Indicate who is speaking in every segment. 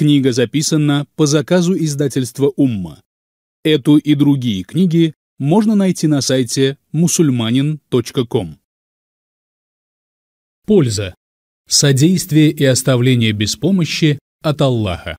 Speaker 1: Книга записана по заказу издательства «Умма». Эту и другие книги можно найти на сайте musulmanin.com. Польза. Содействие и оставление без помощи от Аллаха.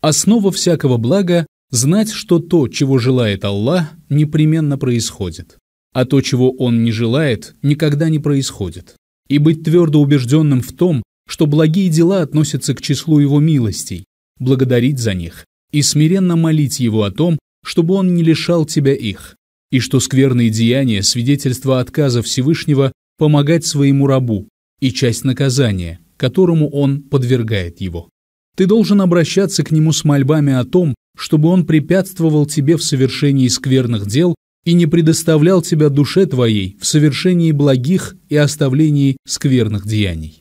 Speaker 1: Основа всякого блага – знать, что то, чего желает Аллах, непременно происходит, а то, чего Он не желает, никогда не происходит. И быть твердо убежденным в том, что благие дела относятся к числу его милостей, благодарить за них и смиренно молить его о том, чтобы он не лишал тебя их, и что скверные деяния – свидетельство отказа Всевышнего помогать своему рабу и часть наказания, которому он подвергает его. Ты должен обращаться к нему с мольбами о том, чтобы он препятствовал тебе в совершении скверных дел и не предоставлял тебя душе твоей в совершении благих и оставлении скверных деяний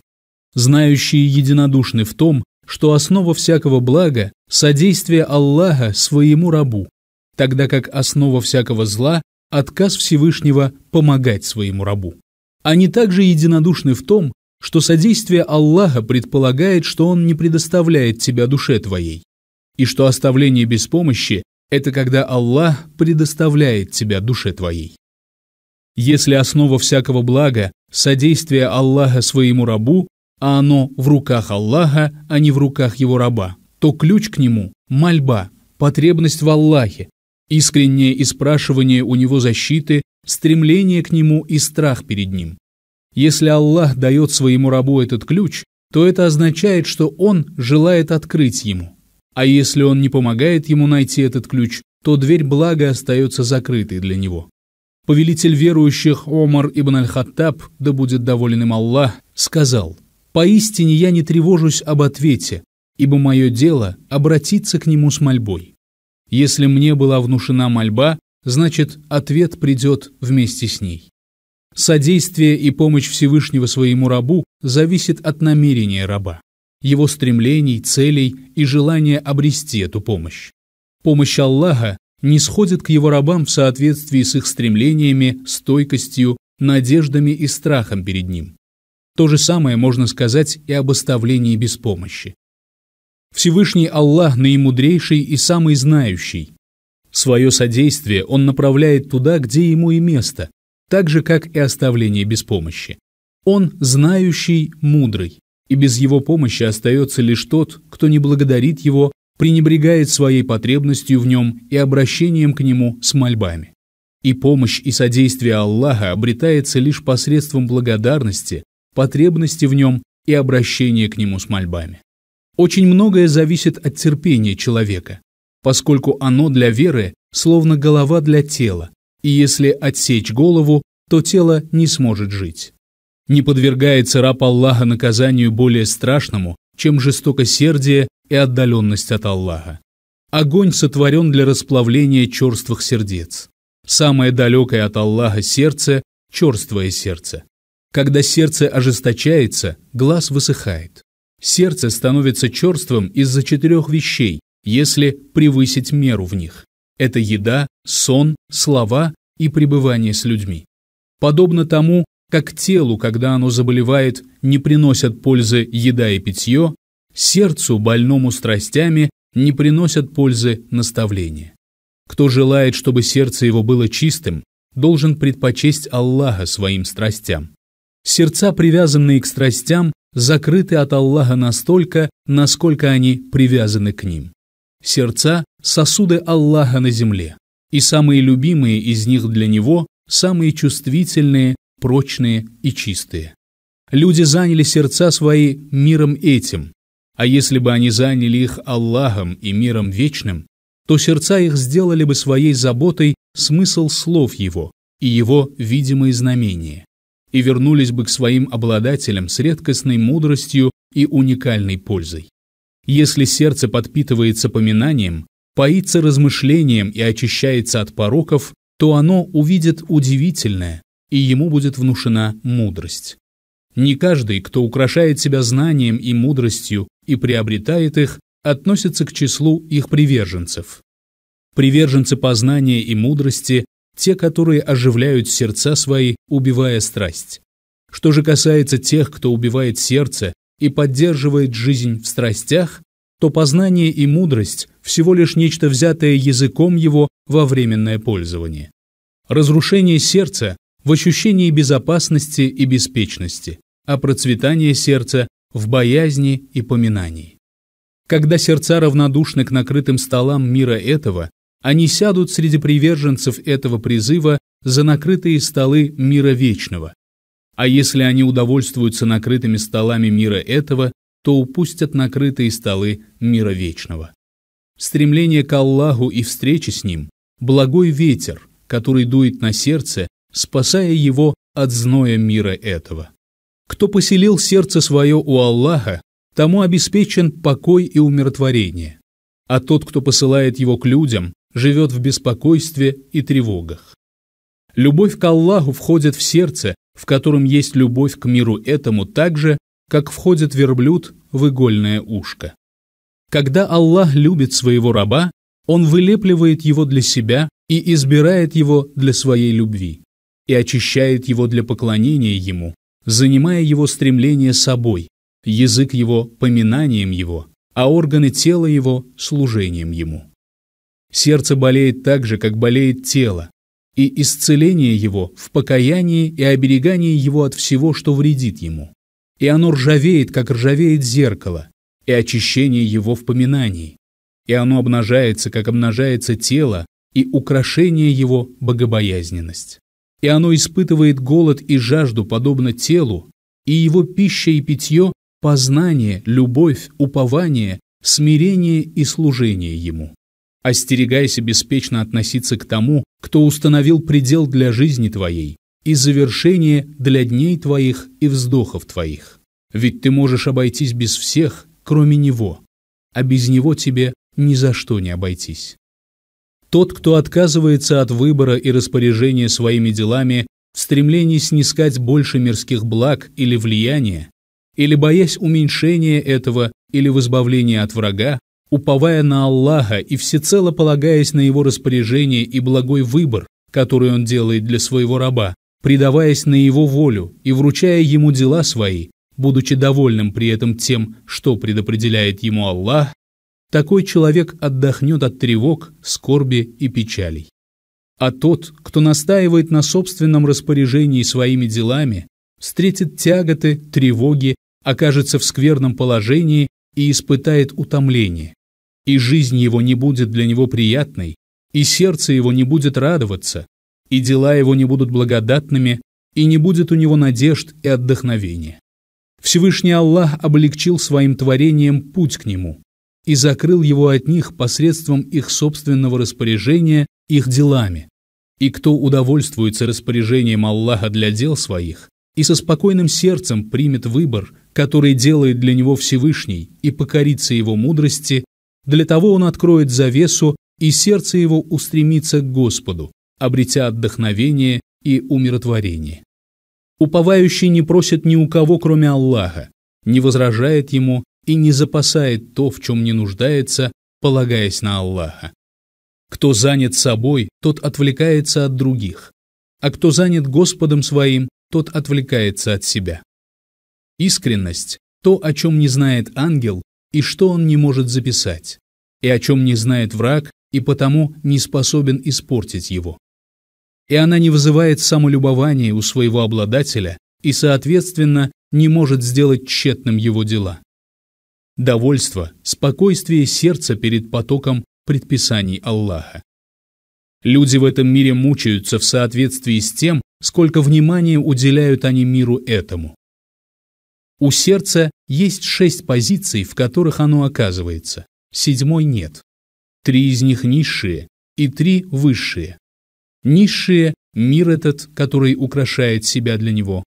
Speaker 1: знающие единодушны в том, что основа всякого блага – содействие Аллаха своему рабу, тогда как основа всякого зла – отказ Всевышнего помогать своему рабу. Они также единодушны в том, что содействие Аллаха предполагает, что Он не предоставляет тебя душе твоей, и что оставление без помощи – это когда Аллах предоставляет тебя душе твоей. Если основа всякого блага – содействие Аллаха своему рабу, а оно в руках Аллаха, а не в руках его раба, то ключ к нему – мольба, потребность в Аллахе, искреннее испрашивание у него защиты, стремление к нему и страх перед ним. Если Аллах дает своему рабу этот ключ, то это означает, что он желает открыть ему. А если он не помогает ему найти этот ключ, то дверь блага остается закрытой для него. Повелитель верующих Омар ибн аль-Хаттаб, да будет доволен им Аллах, сказал – Поистине я не тревожусь об ответе, ибо мое дело — обратиться к нему с мольбой. Если мне была внушена мольба, значит, ответ придет вместе с ней. Содействие и помощь Всевышнего своему рабу зависит от намерения раба, его стремлений, целей и желания обрести эту помощь. Помощь Аллаха не сходит к его рабам в соответствии с их стремлениями, стойкостью, надеждами и страхом перед ним. То же самое можно сказать и об оставлении без помощи. Всевышний Аллах наимудрейший и самый знающий. Свое содействие Он направляет туда, где Ему и место, так же, как и оставление без помощи. Он знающий, мудрый, и без Его помощи остается лишь тот, кто не благодарит Его, пренебрегает своей потребностью в Нем и обращением к Нему с мольбами. И помощь и содействие Аллаха обретается лишь посредством благодарности, потребности в нем и обращение к нему с мольбами. Очень многое зависит от терпения человека, поскольку оно для веры словно голова для тела, и если отсечь голову, то тело не сможет жить. Не подвергается раб Аллаха наказанию более страшному, чем жестокосердие и отдаленность от Аллаха. Огонь сотворен для расплавления черствых сердец. Самое далекое от Аллаха сердце – черствое сердце. Когда сердце ожесточается, глаз высыхает. Сердце становится черствым из-за четырех вещей, если превысить меру в них. Это еда, сон, слова и пребывание с людьми. Подобно тому, как телу, когда оно заболевает, не приносят пользы еда и питье, сердцу, больному страстями, не приносят пользы наставления. Кто желает, чтобы сердце его было чистым, должен предпочесть Аллаха своим страстям. Сердца, привязанные к страстям, закрыты от Аллаха настолько, насколько они привязаны к ним. Сердца – сосуды Аллаха на земле, и самые любимые из них для Него – самые чувствительные, прочные и чистые. Люди заняли сердца свои миром этим, а если бы они заняли их Аллахом и миром вечным, то сердца их сделали бы своей заботой смысл слов Его и Его видимые знамения и вернулись бы к своим обладателям с редкостной мудростью и уникальной пользой. Если сердце подпитывается поминанием, поится размышлением и очищается от пороков, то оно увидит удивительное, и ему будет внушена мудрость. Не каждый, кто украшает себя знанием и мудростью и приобретает их, относится к числу их приверженцев. Приверженцы познания и мудрости те, которые оживляют сердца свои, убивая страсть. Что же касается тех, кто убивает сердце и поддерживает жизнь в страстях, то познание и мудрость – всего лишь нечто взятое языком его во временное пользование. Разрушение сердца в ощущении безопасности и беспечности, а процветание сердца в боязни и поминании. Когда сердца равнодушны к накрытым столам мира этого, они сядут среди приверженцев этого призыва за накрытые столы мира вечного. А если они удовольствуются накрытыми столами мира этого, то упустят накрытые столы мира вечного. Стремление к Аллаху и встречи с Ним – благой ветер, который дует на сердце, спасая его от зноя мира этого. Кто поселил сердце свое у Аллаха, тому обеспечен покой и умиротворение. А тот, кто посылает его к людям, живет в беспокойстве и тревогах. Любовь к Аллаху входит в сердце, в котором есть любовь к миру этому так же, как входит верблюд в игольное ушко. Когда Аллах любит своего раба, Он вылепливает его для себя и избирает его для своей любви, и очищает его для поклонения ему, занимая его стремление собой, язык его – поминанием его, а органы тела его – служением ему. Сердце болеет так же, как болеет тело, и исцеление его в покаянии и оберегании его от всего, что вредит ему. И оно ржавеет, как ржавеет зеркало, и очищение его в поминании. И оно обнажается, как обнажается тело, и украшение его – богобоязненность. И оно испытывает голод и жажду, подобно телу, и его пища и питье – познание, любовь, упование, смирение и служение ему остерегайся беспечно относиться к тому, кто установил предел для жизни твоей и завершение для дней твоих и вздохов твоих. Ведь ты можешь обойтись без всех, кроме Него, а без Него тебе ни за что не обойтись. Тот, кто отказывается от выбора и распоряжения своими делами в стремлении снискать больше мирских благ или влияния, или боясь уменьшения этого или в избавления от врага, уповая на Аллаха и всецело полагаясь на Его распоряжение и благой выбор, который Он делает для своего раба, предаваясь на Его волю и вручая Ему дела свои, будучи довольным при этом тем, что предопределяет Ему Аллах, такой человек отдохнет от тревог, скорби и печалей. А тот, кто настаивает на собственном распоряжении своими делами, встретит тяготы, тревоги, окажется в скверном положении и испытает утомление, и жизнь его не будет для него приятной, и сердце его не будет радоваться, и дела его не будут благодатными, и не будет у него надежд и отдохновения. Всевышний Аллах облегчил своим творением путь к нему и закрыл его от них посредством их собственного распоряжения их делами. И кто удовольствуется распоряжением Аллаха для дел своих и со спокойным сердцем примет выбор, который делает для него Всевышний, и покорится его мудрости, для того он откроет завесу, и сердце его устремится к Господу, обретя отдохновение и умиротворение. Уповающий не просит ни у кого, кроме Аллаха, не возражает ему и не запасает то, в чем не нуждается, полагаясь на Аллаха. Кто занят собой, тот отвлекается от других, а кто занят Господом своим, тот отвлекается от себя. Искренность, то, о чем не знает ангел, и что он не может записать, и о чем не знает враг, и потому не способен испортить его. И она не вызывает самолюбования у своего обладателя и, соответственно, не может сделать тщетным его дела. Довольство, спокойствие сердца перед потоком предписаний Аллаха. Люди в этом мире мучаются в соответствии с тем, сколько внимания уделяют они миру этому. У сердца есть шесть позиций, в которых оно оказывается. Седьмой нет. Три из них низшие и три высшие. Низшие – мир этот, который украшает себя для него.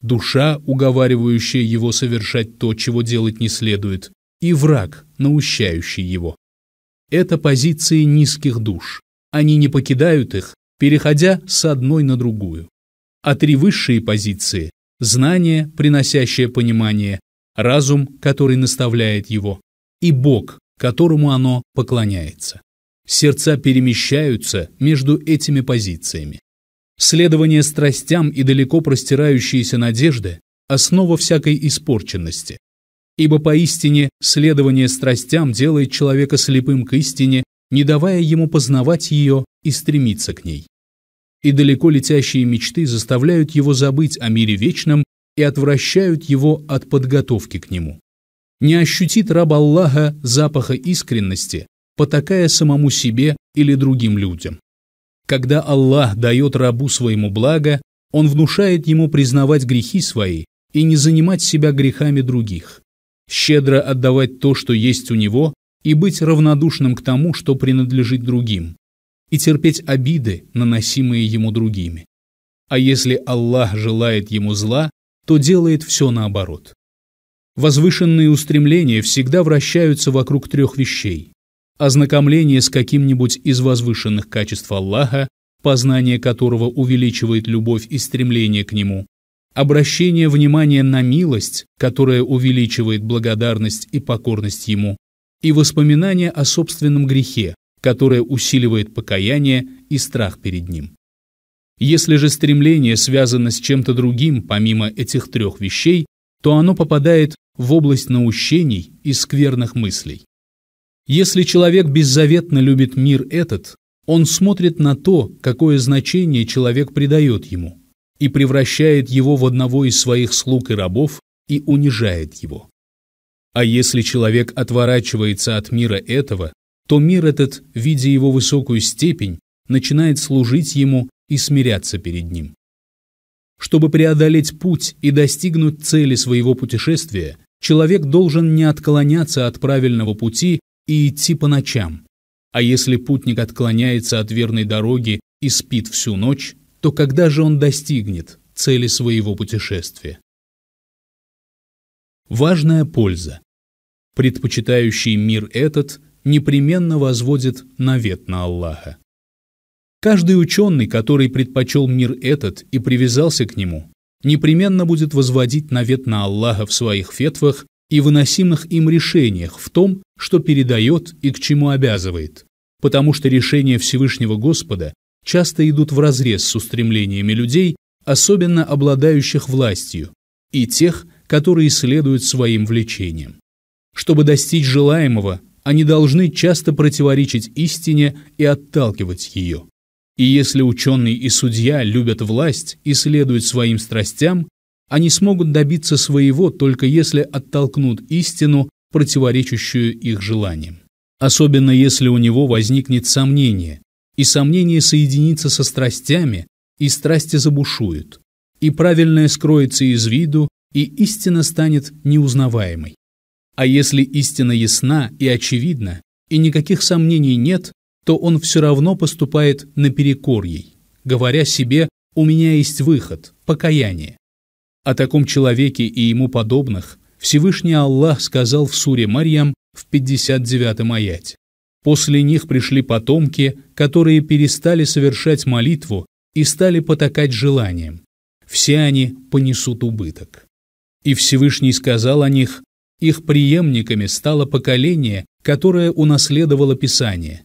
Speaker 1: Душа, уговаривающая его совершать то, чего делать не следует. И враг, наущающий его. Это позиции низких душ. Они не покидают их, переходя с одной на другую. А три высшие позиции знание, приносящее понимание, разум, который наставляет его, и Бог, которому оно поклоняется. Сердца перемещаются между этими позициями. Следование страстям и далеко простирающиеся надежды – основа всякой испорченности. Ибо поистине следование страстям делает человека слепым к истине, не давая ему познавать ее и стремиться к ней и далеко летящие мечты заставляют его забыть о мире вечном и отвращают его от подготовки к нему. Не ощутит раб Аллаха запаха искренности, потакая самому себе или другим людям. Когда Аллах дает рабу своему благо, он внушает ему признавать грехи свои и не занимать себя грехами других, щедро отдавать то, что есть у него, и быть равнодушным к тому, что принадлежит другим, и терпеть обиды, наносимые ему другими. А если Аллах желает ему зла, то делает все наоборот. Возвышенные устремления всегда вращаются вокруг трех вещей. Ознакомление с каким-нибудь из возвышенных качеств Аллаха, познание которого увеличивает любовь и стремление к нему, обращение внимания на милость, которая увеличивает благодарность и покорность ему, и воспоминание о собственном грехе, которое усиливает покаяние и страх перед ним. Если же стремление связано с чем-то другим, помимо этих трех вещей, то оно попадает в область наущений и скверных мыслей. Если человек беззаветно любит мир этот, он смотрит на то, какое значение человек придает ему, и превращает его в одного из своих слуг и рабов и унижает его. А если человек отворачивается от мира этого то мир этот, видя его высокую степень, начинает служить ему и смиряться перед ним. Чтобы преодолеть путь и достигнуть цели своего путешествия, человек должен не отклоняться от правильного пути и идти по ночам. А если путник отклоняется от верной дороги и спит всю ночь, то когда же он достигнет цели своего путешествия? Важная польза. Предпочитающий мир этот – непременно возводит навет на Аллаха. Каждый ученый, который предпочел мир этот и привязался к нему, непременно будет возводить навет на Аллаха в своих фетвах и выносимых им решениях в том, что передает и к чему обязывает, потому что решения Всевышнего Господа часто идут вразрез с устремлениями людей, особенно обладающих властью, и тех, которые следуют своим влечениям. Чтобы достичь желаемого, они должны часто противоречить истине и отталкивать ее. И если ученый и судья любят власть и следуют своим страстям, они смогут добиться своего, только если оттолкнут истину, противоречащую их желаниям. Особенно если у него возникнет сомнение, и сомнение соединится со страстями, и страсти забушуют, и правильное скроется из виду, и истина станет неузнаваемой. А если истина ясна и очевидна, и никаких сомнений нет, то он все равно поступает наперекор ей, говоря себе «у меня есть выход, покаяние». О таком человеке и ему подобных Всевышний Аллах сказал в суре Марьям в 59-м аяте. После них пришли потомки, которые перестали совершать молитву и стали потакать желанием. Все они понесут убыток. И Всевышний сказал о них, их преемниками стало поколение, которое унаследовало Писание.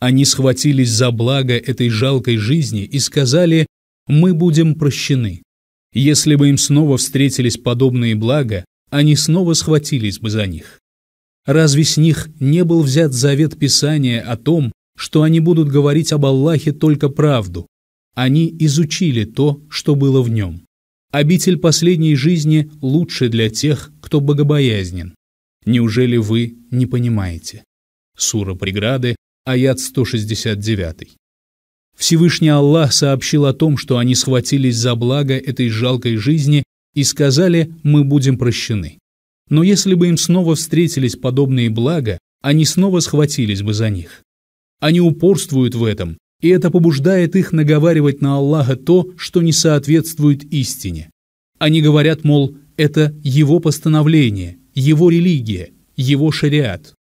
Speaker 1: Они схватились за благо этой жалкой жизни и сказали «Мы будем прощены». Если бы им снова встретились подобные блага, они снова схватились бы за них. Разве с них не был взят завет Писания о том, что они будут говорить об Аллахе только правду? Они изучили то, что было в нем. Обитель последней жизни лучше для тех, кто богобоязнен. Неужели вы не понимаете? Сура преграды, аят 169. Всевышний Аллах сообщил о том, что они схватились за благо этой жалкой жизни и сказали «мы будем прощены». Но если бы им снова встретились подобные блага, они снова схватились бы за них. Они упорствуют в этом, и это побуждает их наговаривать на Аллаха то, что не соответствует истине. Они говорят, мол, это его постановление, его религия, его шариат.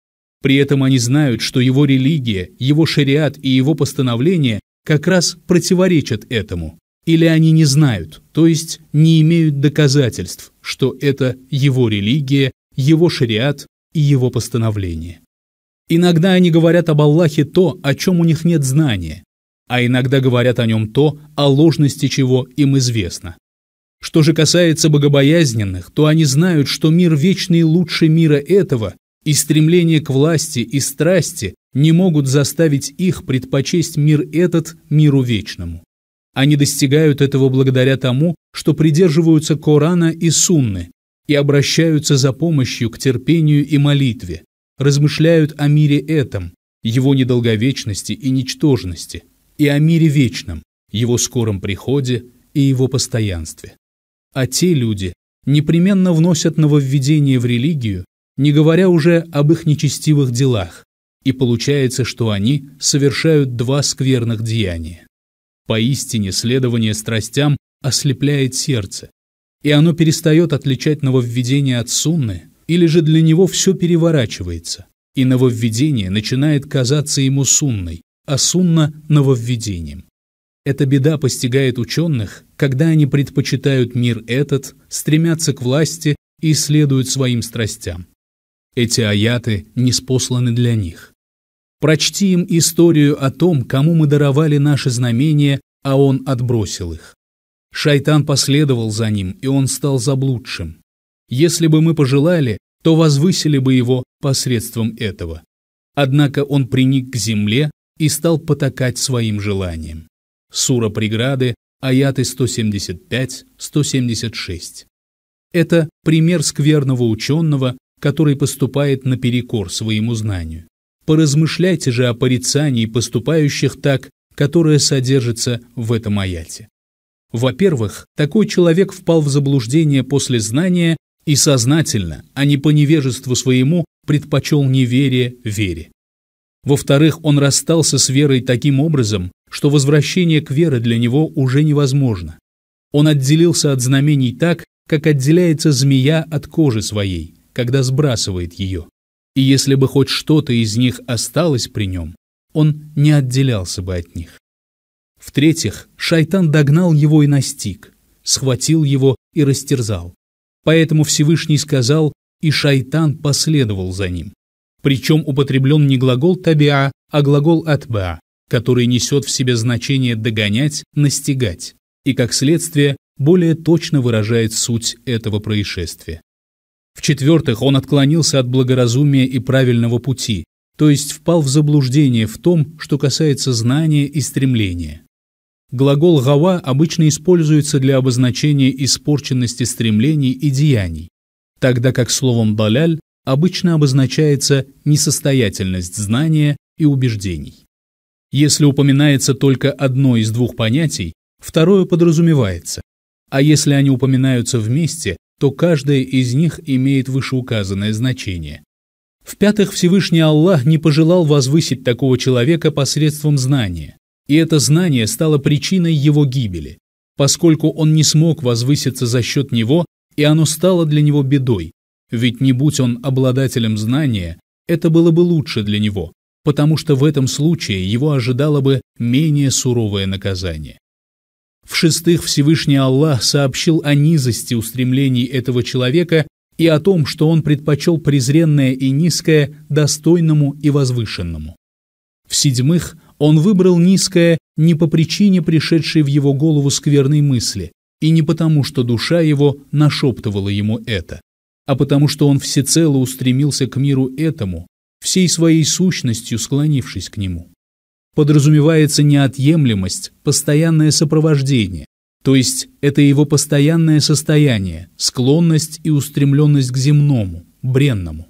Speaker 1: При этом они знают, что его религия, его шариат и его постановление как раз противоречат этому. Или они не знают, то есть не имеют доказательств, что это его религия, его шариат и его постановление. Иногда они говорят об Аллахе то, о чем у них нет знания, а иногда говорят о нем то, о ложности чего им известно. Что же касается богобоязненных, то они знают, что мир вечный лучше мира этого, и стремление к власти и страсти не могут заставить их предпочесть мир этот миру вечному. Они достигают этого благодаря тому, что придерживаются Корана и Сунны и обращаются за помощью к терпению и молитве, размышляют о мире этом, его недолговечности и ничтожности – и о мире вечном, его скором приходе и его постоянстве. А те люди непременно вносят нововведение в религию, не говоря уже об их нечестивых делах, и получается, что они совершают два скверных деяния. Поистине следование страстям ослепляет сердце, и оно перестает отличать нововведение от сунны, или же для него все переворачивается, и нововведение начинает казаться ему сунной, а сунна – нововведением. Эта беда постигает ученых, когда они предпочитают мир этот, стремятся к власти и следуют своим страстям. Эти аяты не спосланы для них. Прочти им историю о том, кому мы даровали наши знамения, а он отбросил их. Шайтан последовал за ним, и он стал заблудшим. Если бы мы пожелали, то возвысили бы его посредством этого. Однако он приник к земле, и стал потакать своим желаниям. Сура преграды, аяты 175-176. Это пример скверного ученого, который поступает наперекор своему знанию. Поразмышляйте же о порицании поступающих так, которое содержится в этом аяте. Во-первых, такой человек впал в заблуждение после знания и сознательно, а не по невежеству своему, предпочел неверие вере. Во-вторых, он расстался с верой таким образом, что возвращение к вере для него уже невозможно. Он отделился от знамений так, как отделяется змея от кожи своей, когда сбрасывает ее. И если бы хоть что-то из них осталось при нем, он не отделялся бы от них. В-третьих, шайтан догнал его и настиг, схватил его и растерзал. Поэтому Всевышний сказал, и шайтан последовал за ним. Причем употреблен не глагол «табиа», а глагол «атбаа», который несет в себе значение «догонять», «настигать» и, как следствие, более точно выражает суть этого происшествия. В-четвертых, он отклонился от благоразумия и правильного пути, то есть впал в заблуждение в том, что касается знания и стремления. Глагол «гава» обычно используется для обозначения испорченности стремлений и деяний, тогда как словом «даляль» обычно обозначается несостоятельность знания и убеждений. Если упоминается только одно из двух понятий, второе подразумевается, а если они упоминаются вместе, то каждое из них имеет вышеуказанное значение. В-пятых, Всевышний Аллах не пожелал возвысить такого человека посредством знания, и это знание стало причиной его гибели, поскольку он не смог возвыситься за счет него, и оно стало для него бедой, ведь не будь он обладателем знания, это было бы лучше для него, потому что в этом случае его ожидало бы менее суровое наказание. В-шестых, Всевышний Аллах сообщил о низости устремлений этого человека и о том, что он предпочел презренное и низкое достойному и возвышенному. В-седьмых, он выбрал низкое не по причине пришедшей в его голову скверной мысли, и не потому, что душа его нашептывала ему это а потому что он всецело устремился к миру этому, всей своей сущностью склонившись к нему. Подразумевается неотъемлемость, постоянное сопровождение, то есть это его постоянное состояние, склонность и устремленность к земному, бренному.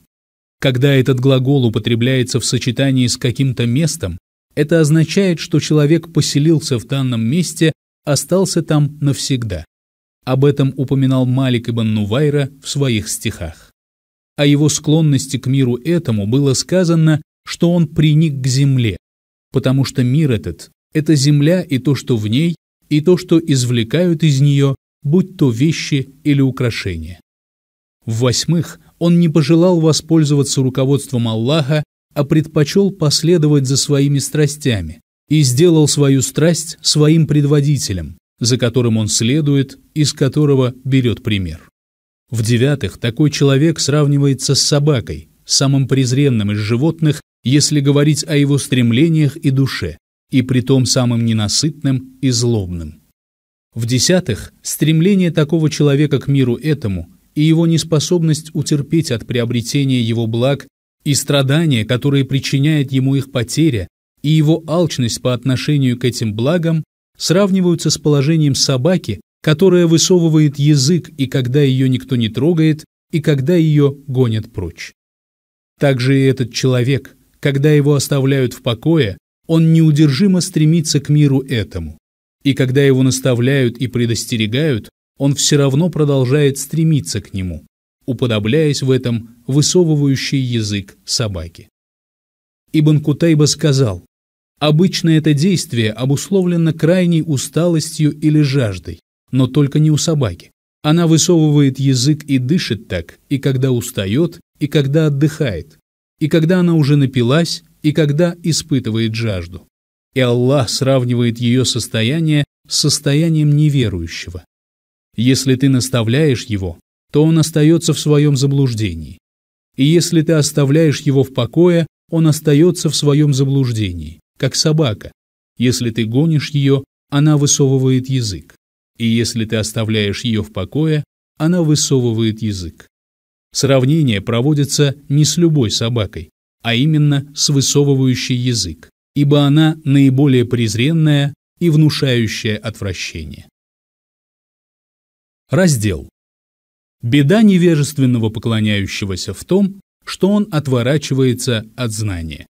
Speaker 1: Когда этот глагол употребляется в сочетании с каким-то местом, это означает, что человек поселился в данном месте, остался там навсегда. Об этом упоминал Малик ибн Нувайра в своих стихах. О его склонности к миру этому было сказано, что он приник к земле, потому что мир этот – это земля и то, что в ней, и то, что извлекают из нее, будь то вещи или украшения. В-восьмых, он не пожелал воспользоваться руководством Аллаха, а предпочел последовать за своими страстями и сделал свою страсть своим предводителем, за которым он следует, из которого берет пример. В-девятых, такой человек сравнивается с собакой, самым презренным из животных, если говорить о его стремлениях и душе, и притом самым ненасытным и злобным. В-десятых, стремление такого человека к миру этому и его неспособность утерпеть от приобретения его благ и страдания, которые причиняет ему их потеря, и его алчность по отношению к этим благам сравниваются с положением собаки, которая высовывает язык и когда ее никто не трогает, и когда ее гонят прочь. Также и этот человек, когда его оставляют в покое, он неудержимо стремится к миру этому. И когда его наставляют и предостерегают, он все равно продолжает стремиться к нему, уподобляясь в этом высовывающий язык собаки. Ибн Кутайба сказал, Обычно это действие обусловлено крайней усталостью или жаждой, но только не у собаки. Она высовывает язык и дышит так, и когда устает, и когда отдыхает, и когда она уже напилась, и когда испытывает жажду. И Аллах сравнивает ее состояние с состоянием неверующего. Если ты наставляешь его, то он остается в своем заблуждении. И если ты оставляешь его в покое, он остается в своем заблуждении как собака. Если ты гонишь ее, она высовывает язык. И если ты оставляешь ее в покое, она высовывает язык. Сравнение проводится не с любой собакой, а именно с высовывающей язык, ибо она наиболее презренная и внушающая отвращение. Раздел. Беда невежественного поклоняющегося в том, что он отворачивается от знания.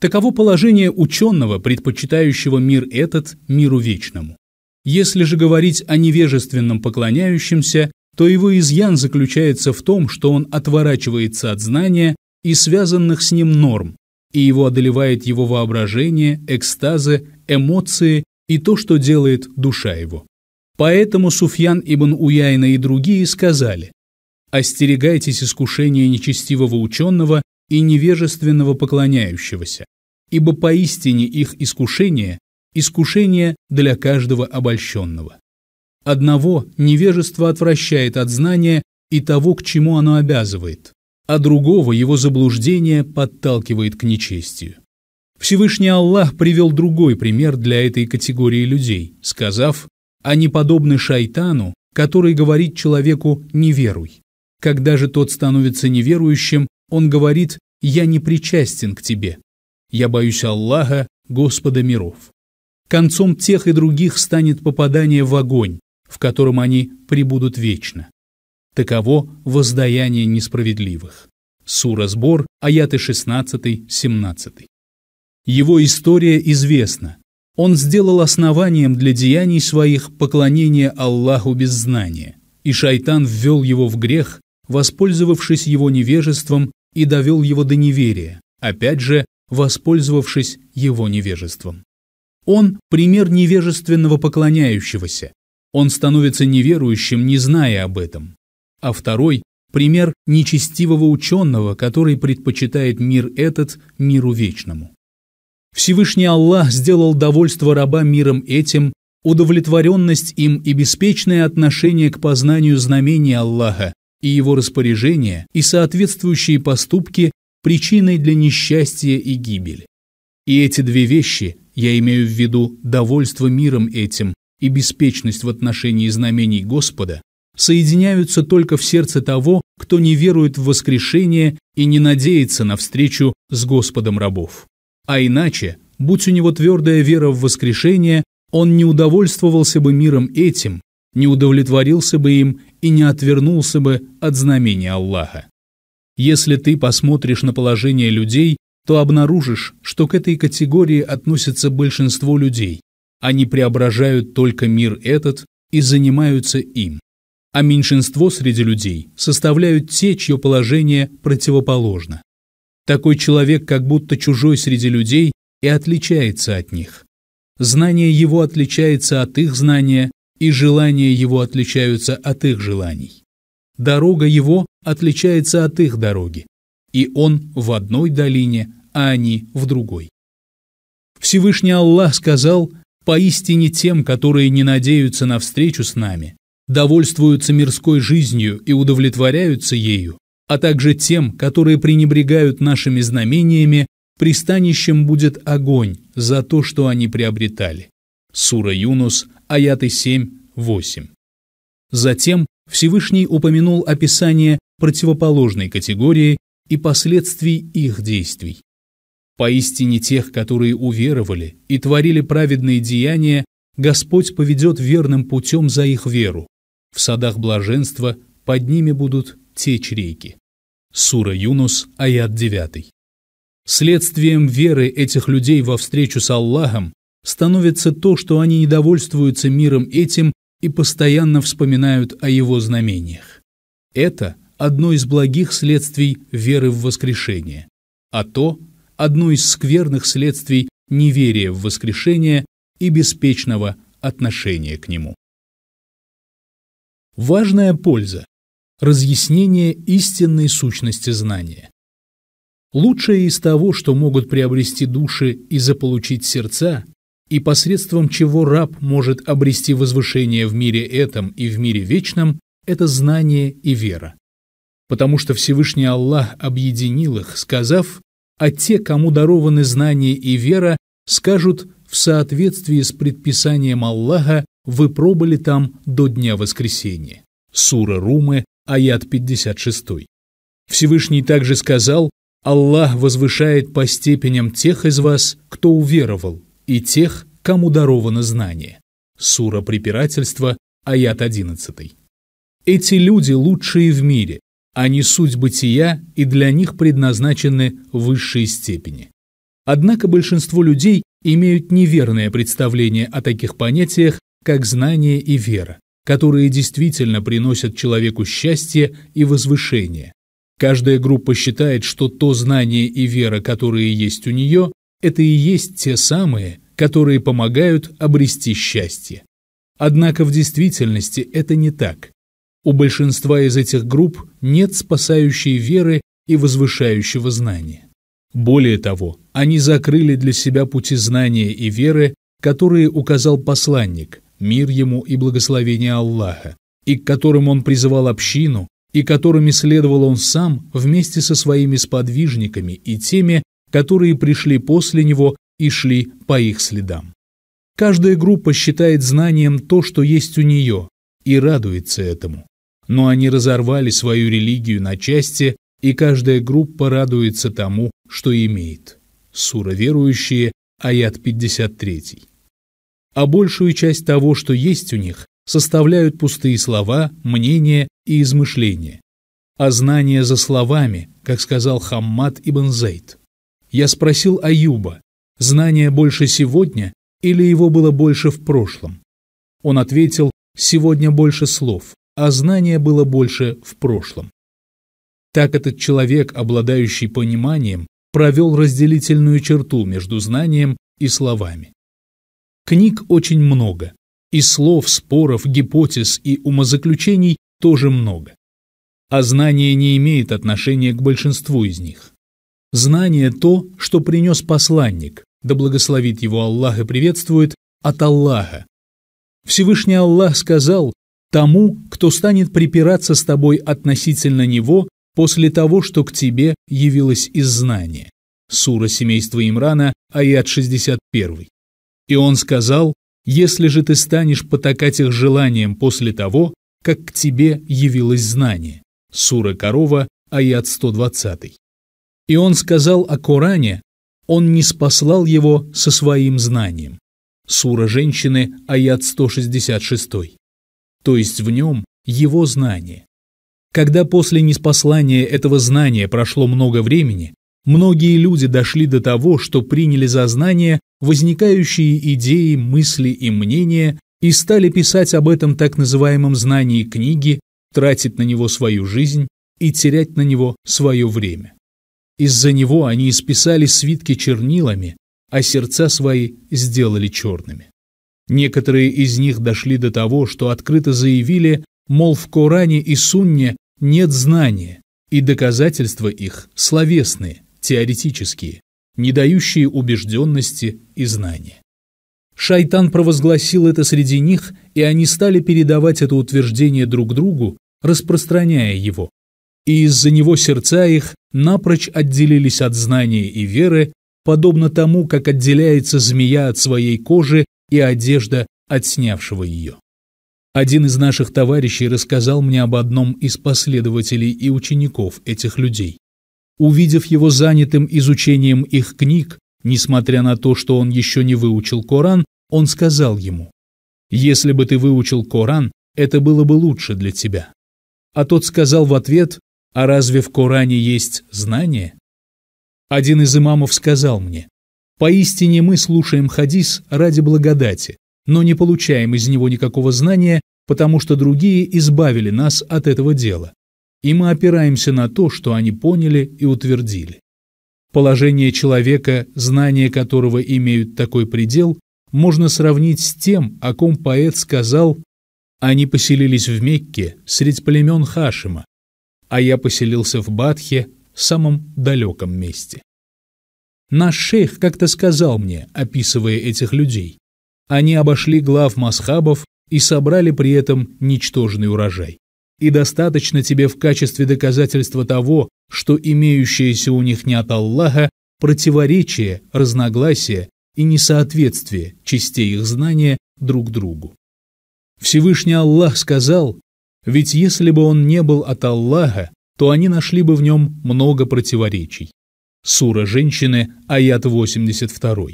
Speaker 1: Таково положение ученого, предпочитающего мир этот миру вечному. Если же говорить о невежественном поклоняющемся, то его изъян заключается в том, что он отворачивается от знания и связанных с ним норм, и его одолевает его воображение, экстазы, эмоции и то, что делает душа его. Поэтому Суфьян ибн Уяйна и другие сказали, «Остерегайтесь искушения нечестивого ученого, и невежественного поклоняющегося, ибо поистине их искушение – искушение для каждого обольщенного. Одного невежество отвращает от знания и того, к чему оно обязывает, а другого его заблуждение подталкивает к нечестию. Всевышний Аллах привел другой пример для этой категории людей, сказав, «Они «А подобны шайтану, который говорит человеку «не веруй». Когда же тот становится неверующим, он говорит, «Я не причастен к тебе. Я боюсь Аллаха, Господа миров». Концом тех и других станет попадание в огонь, в котором они пребудут вечно. Таково воздаяние несправедливых. Сура Сбор, аяты 16-17. Его история известна. Он сделал основанием для деяний своих поклонение Аллаху без знания, и шайтан ввел его в грех, воспользовавшись его невежеством и довел его до неверия, опять же, воспользовавшись его невежеством. Он – пример невежественного поклоняющегося. Он становится неверующим, не зная об этом. А второй – пример нечестивого ученого, который предпочитает мир этот миру вечному. Всевышний Аллах сделал довольство раба миром этим, удовлетворенность им и беспечное отношение к познанию знамения Аллаха и его распоряжения и соответствующие поступки причиной для несчастья и гибели. И эти две вещи, я имею в виду довольство миром этим и беспечность в отношении знамений Господа, соединяются только в сердце того, кто не верует в воскрешение и не надеется на встречу с Господом рабов. А иначе, будь у него твердая вера в воскрешение, он не удовольствовался бы миром этим не удовлетворился бы им и не отвернулся бы от знамения Аллаха. Если ты посмотришь на положение людей, то обнаружишь, что к этой категории относится большинство людей. Они преображают только мир этот и занимаются им. А меньшинство среди людей составляют те, чье положение противоположно. Такой человек как будто чужой среди людей и отличается от них. Знание его отличается от их знания, и желания его отличаются от их желаний. Дорога его отличается от их дороги, и он в одной долине, а они в другой. Всевышний Аллах сказал, «Поистине тем, которые не надеются на встречу с нами, довольствуются мирской жизнью и удовлетворяются ею, а также тем, которые пренебрегают нашими знамениями, пристанищем будет огонь за то, что они приобретали». Сура Юнус, аяты 7-8. Затем Всевышний упомянул описание противоположной категории и последствий их действий. Поистине тех, которые уверовали и творили праведные деяния, Господь поведет верным путем за их веру. В садах блаженства под ними будут течь реки. Сура Юнус, аят 9. Следствием веры этих людей во встречу с Аллахом становится то, что они недовольствуются миром этим и постоянно вспоминают о его знамениях. Это одно из благих следствий веры в воскрешение, а то – одно из скверных следствий неверия в воскрешение и беспечного отношения к нему. Важная польза – разъяснение истинной сущности знания. Лучшее из того, что могут приобрести души и заполучить сердца – и посредством чего раб может обрести возвышение в мире этом и в мире вечном, это знание и вера. Потому что Всевышний Аллах объединил их, сказав, а те, кому дарованы знание и вера, скажут, в соответствии с предписанием Аллаха вы пробыли там до дня воскресения. Сура Румы, аят 56. Всевышний также сказал, Аллах возвышает по степеням тех из вас, кто уверовал, и тех, кому даровано знание. Сура препирательства, аят 11. Эти люди лучшие в мире, они суть бытия и для них предназначены высшие степени. Однако большинство людей имеют неверное представление о таких понятиях, как знание и вера, которые действительно приносят человеку счастье и возвышение. Каждая группа считает, что то знание и вера, которые есть у нее, это и есть те самые, которые помогают обрести счастье. Однако в действительности это не так. У большинства из этих групп нет спасающей веры и возвышающего знания. Более того, они закрыли для себя пути знания и веры, которые указал посланник, мир ему и благословение Аллаха, и к которым он призывал общину, и которыми следовал он сам вместе со своими сподвижниками и теми, которые пришли после него и шли по их следам. Каждая группа считает знанием то, что есть у нее, и радуется этому. Но они разорвали свою религию на части, и каждая группа радуется тому, что имеет. Сура верующие, аят 53. А большую часть того, что есть у них, составляют пустые слова, мнения и измышления. А знание за словами, как сказал Хаммад ибн Зейд. Я спросил Аюба, знания больше сегодня или его было больше в прошлом? Он ответил, сегодня больше слов, а знания было больше в прошлом. Так этот человек, обладающий пониманием, провел разделительную черту между знанием и словами. Книг очень много, и слов, споров, гипотез и умозаключений тоже много. А знание не имеет отношения к большинству из них. Знание – то, что принес посланник, да благословит его Аллах и приветствует, от Аллаха. Всевышний Аллах сказал тому, кто станет припираться с тобой относительно него после того, что к тебе явилось из знания. Сура семейства Имрана, аят 61. И он сказал, если же ты станешь потакать их желанием после того, как к тебе явилось знание. Сура Корова, аят 120 и он сказал о Коране, он не спаслал его со своим знанием. Сура женщины, аят 166. То есть в нем его знание. Когда после неспослания этого знания прошло много времени, многие люди дошли до того, что приняли за знание возникающие идеи, мысли и мнения и стали писать об этом так называемом знании книги, тратить на него свою жизнь и терять на него свое время. Из-за него они исписали свитки чернилами, а сердца свои сделали черными. Некоторые из них дошли до того, что открыто заявили, мол, в Коране и Сунне нет знания, и доказательства их словесные, теоретические, не дающие убежденности и знания. Шайтан провозгласил это среди них, и они стали передавать это утверждение друг другу, распространяя его, и из-за него сердца их напрочь отделились от знания и веры, подобно тому, как отделяется змея от своей кожи и одежда от снявшего ее. Один из наших товарищей рассказал мне об одном из последователей и учеников этих людей. Увидев его занятым изучением их книг, несмотря на то, что он еще не выучил Коран, он сказал ему, «Если бы ты выучил Коран, это было бы лучше для тебя». А тот сказал в ответ, а разве в Коране есть знание? Один из имамов сказал мне, «Поистине мы слушаем хадис ради благодати, но не получаем из него никакого знания, потому что другие избавили нас от этого дела, и мы опираемся на то, что они поняли и утвердили». Положение человека, знание которого имеют такой предел, можно сравнить с тем, о ком поэт сказал «Они поселились в Мекке среди племен Хашима, а я поселился в Бадхе, самом далеком месте. Наш шейх как-то сказал мне, описывая этих людей, они обошли глав масхабов и собрали при этом ничтожный урожай. И достаточно тебе в качестве доказательства того, что имеющееся у них не от Аллаха противоречие, разногласие и несоответствие частей их знания друг другу. Всевышний Аллах сказал, ведь если бы он не был от Аллаха, то они нашли бы в нем много противоречий. Сура «Женщины», аят 82.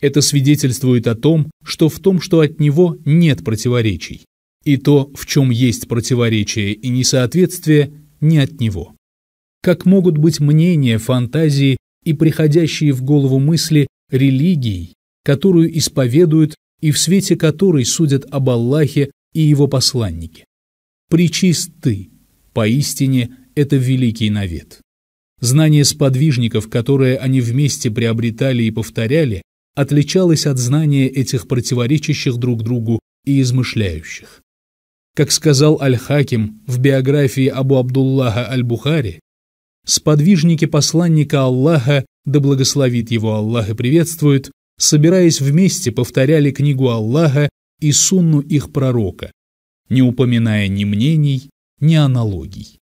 Speaker 1: Это свидетельствует о том, что в том, что от него нет противоречий. И то, в чем есть противоречие и несоответствие, не от него. Как могут быть мнения, фантазии и приходящие в голову мысли религией, которую исповедуют и в свете которой судят об Аллахе и его посланнике причисты. Поистине, это великий навет. Знание сподвижников, которое они вместе приобретали и повторяли, отличалось от знания этих противоречащих друг другу и измышляющих. Как сказал Аль-Хаким в биографии Абу Абдуллаха Аль-Бухари, сподвижники посланника Аллаха, да благословит его Аллах и приветствует, собираясь вместе, повторяли книгу Аллаха и сунну их пророка, не упоминая ни мнений, ни аналогий.